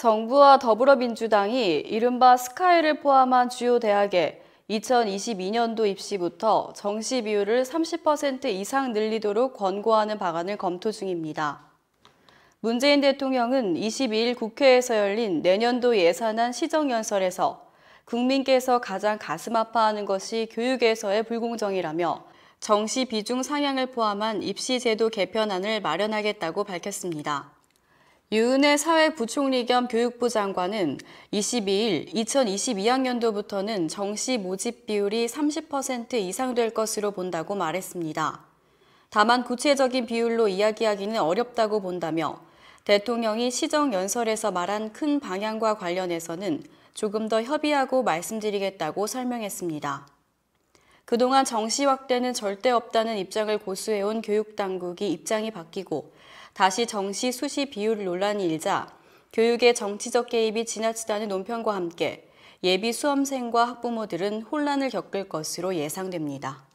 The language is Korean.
정부와 더불어민주당이 이른바 스카이를 포함한 주요 대학에 2022년도 입시부터 정시 비율을 30% 이상 늘리도록 권고하는 방안을 검토 중입니다. 문재인 대통령은 22일 국회에서 열린 내년도 예산안 시정연설에서 국민께서 가장 가슴 아파하는 것이 교육에서의 불공정이라며 정시 비중 상향을 포함한 입시제도 개편안을 마련하겠다고 밝혔습니다. 유은혜 사회부총리 겸 교육부 장관은 22일 2022학년도부터는 정시 모집 비율이 30% 이상 될 것으로 본다고 말했습니다. 다만 구체적인 비율로 이야기하기는 어렵다고 본다며 대통령이 시정연설에서 말한 큰 방향과 관련해서는 조금 더 협의하고 말씀드리겠다고 설명했습니다. 그동안 정시 확대는 절대 없다는 입장을 고수해온 교육당국이 입장이 바뀌고 다시 정시 수시 비율 논란이 일자 교육의 정치적 개입이 지나치다는 논평과 함께 예비 수험생과 학부모들은 혼란을 겪을 것으로 예상됩니다.